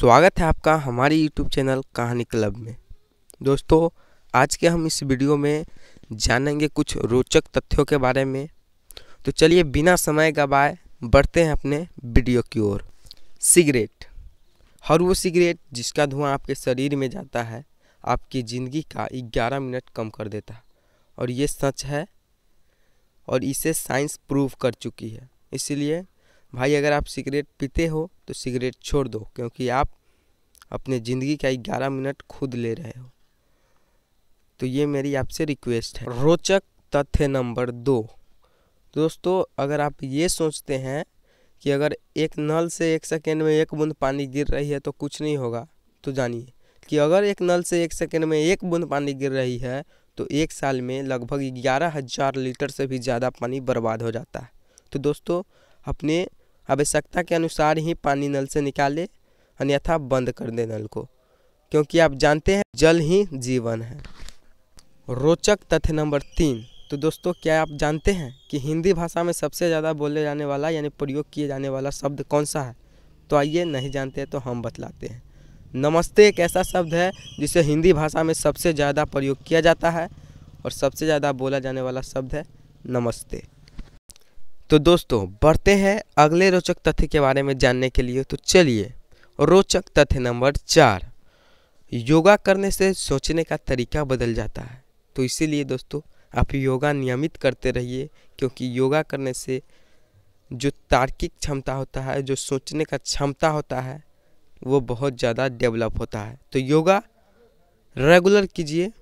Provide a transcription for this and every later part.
स्वागत है आपका हमारे यूट्यूब चैनल कहानी क्लब में दोस्तों आज के हम इस वीडियो में जानेंगे कुछ रोचक तथ्यों के बारे में तो चलिए बिना समय गवाए बढ़ते हैं अपने वीडियो की ओर सिगरेट हर वो सिगरेट जिसका धुआं आपके शरीर में जाता है आपकी ज़िंदगी का 11 मिनट कम कर देता है और ये सच है और इसे साइंस प्रूव कर चुकी है इसलिए भाई अगर आप सिगरेट पीते हो तो सिगरेट छोड़ दो क्योंकि आप अपने ज़िंदगी का ग्यारह मिनट खुद ले रहे हो तो ये मेरी आपसे रिक्वेस्ट है रोचक तथ्य नंबर दो दोस्तों अगर आप ये सोचते हैं कि अगर एक नल से एक सेकेंड में एक बूंद पानी गिर रही है तो कुछ नहीं होगा तो जानिए कि अगर एक नल से एक सेकेंड में एक बूंद पानी गिर रही है तो एक साल में लगभग ग्यारह हज़ार लीटर से भी ज़्यादा पानी बर्बाद हो जाता है तो दोस्तों अपने आवश्यकता के अनुसार ही पानी नल से निकाले अन्यथा बंद कर दे नल को क्योंकि आप जानते हैं जल ही जीवन है रोचक तथ्य नंबर तीन तो दोस्तों क्या आप जानते हैं कि हिंदी भाषा में सबसे ज़्यादा बोले जाने वाला यानी प्रयोग किए जाने वाला शब्द कौन सा है तो आइए नहीं जानते तो हम बतलाते हैं नमस्ते एक ऐसा शब्द है जिसे हिंदी भाषा में सबसे ज़्यादा प्रयोग किया जाता है और सबसे ज़्यादा बोला जाने वाला शब्द है नमस्ते तो दोस्तों बढ़ते हैं अगले रोचक तथ्य के बारे में जानने के लिए तो चलिए रोचक तथ्य नंबर चार योगा करने से सोचने का तरीका बदल जाता है तो इसीलिए दोस्तों आप योगा नियमित करते रहिए क्योंकि योगा करने से जो तार्किक क्षमता होता है जो सोचने का क्षमता होता है वो बहुत ज़्यादा डेवलप होता है तो योगा रेगुलर कीजिए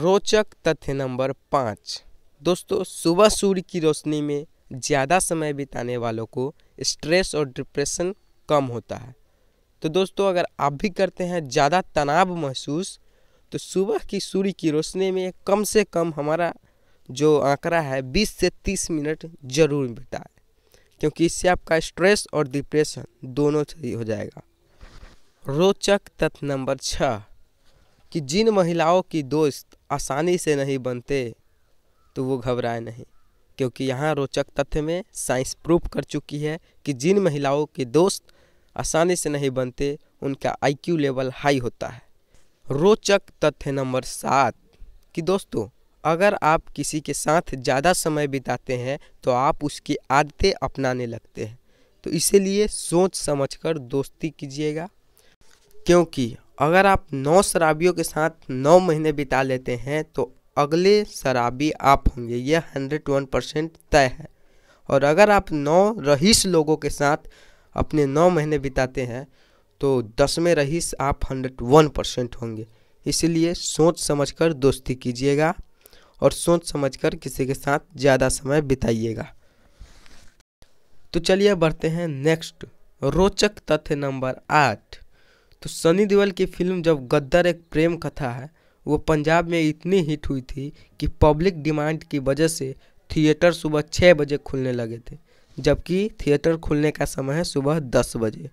रोचक तथ्य नंबर पाँच दोस्तों सुबह सूर्य की रोशनी में ज़्यादा समय बिताने वालों को स्ट्रेस और डिप्रेशन कम होता है तो दोस्तों अगर आप भी करते हैं ज़्यादा तनाव महसूस तो सुबह की सूर्य की रोशनी में कम से कम हमारा जो आंकड़ा है 20 से 30 मिनट जरूर बिताए क्योंकि इससे आपका स्ट्रेस और डिप्रेशन दोनों सही हो जाएगा रोचक तथ्य नंबर छः कि जिन महिलाओं की दोस्त आसानी से नहीं बनते तो वो घबराए नहीं क्योंकि यहाँ रोचक तथ्य में साइंस प्रूफ कर चुकी है कि जिन महिलाओं के दोस्त आसानी से नहीं बनते उनका आईक्यू लेवल हाई होता है रोचक तथ्य नंबर सात कि दोस्तों अगर आप किसी के साथ ज़्यादा समय बिताते हैं तो आप उसकी आदतें अपनाने लगते हैं तो इसीलिए सोच समझकर दोस्ती कीजिएगा क्योंकि अगर आप नौ शराबियों के साथ नौ महीने बिता लेते हैं तो अगले शराबी आप होंगे यह हंड्रेड वन परसेंट तय है और अगर आप नौ रहीस लोगों के साथ अपने नौ महीने बिताते हैं तो दसवें रहीस आप हंड्रेड वन परसेंट होंगे इसलिए सोच समझकर दोस्ती कीजिएगा और सोच समझकर किसी के साथ ज़्यादा समय बिताइएगा तो चलिए बढ़ते हैं नेक्स्ट रोचक तथ्य नंबर आठ तो सनी देओल की फिल्म जब गद्दर एक प्रेम कथा है वो पंजाब में इतनी हिट हुई थी कि पब्लिक डिमांड की वजह से थिएटर सुबह छः बजे खुलने लगे थे जबकि थिएटर खुलने का समय है सुबह दस बजे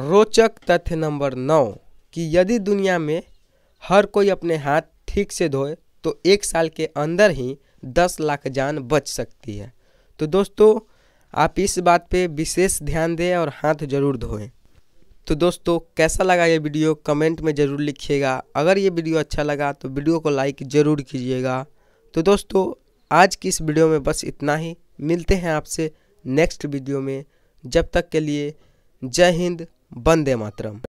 रोचक तथ्य नंबर नौ कि यदि दुनिया में हर कोई अपने हाथ ठीक से धोए तो एक साल के अंदर ही दस लाख जान बच सकती है तो दोस्तों आप इस बात पे विशेष ध्यान दें और हाथ जरूर धोएं तो दोस्तों कैसा लगा ये वीडियो कमेंट में ज़रूर लिखिएगा अगर ये वीडियो अच्छा लगा तो वीडियो को लाइक ज़रूर कीजिएगा तो दोस्तों आज की इस वीडियो में बस इतना ही मिलते हैं आपसे नेक्स्ट वीडियो में जब तक के लिए जय हिंद वंदे मातरम